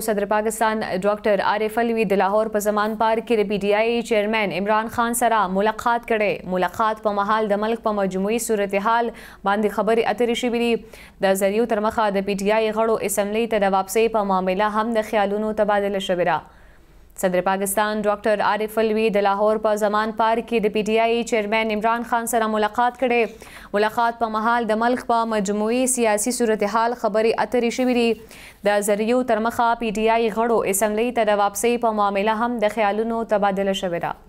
صدر پاکستان ډاکټر عارف الوی د لاهور په زمان پار کې د پی ډی آی چیرمن عمران خان سره ملاقات کړي ملاقات په محل د ملک په مجموعي صورتحال باندې خبرې اترې شوې دي د زریو تر مخه د پی ډی آی غړو اسمبلی ته د واپسۍ په معاملې هم د خیالونو تبادله شوې ده صدر پاکستان ډاکټر عارف الوی د لاهور په زمان پارک کې د پی ټ آی چیرمن عمران خان سره ملاقات کړي ملاقات په مهال د ملک په مجموعي سیاسي صورتحال خبرې اترې شوې دي د زریو تر مخه پی ټ آی غړو اسمبلی ته د واپسي په معاملې هم د خیالونو تبادله شوې ده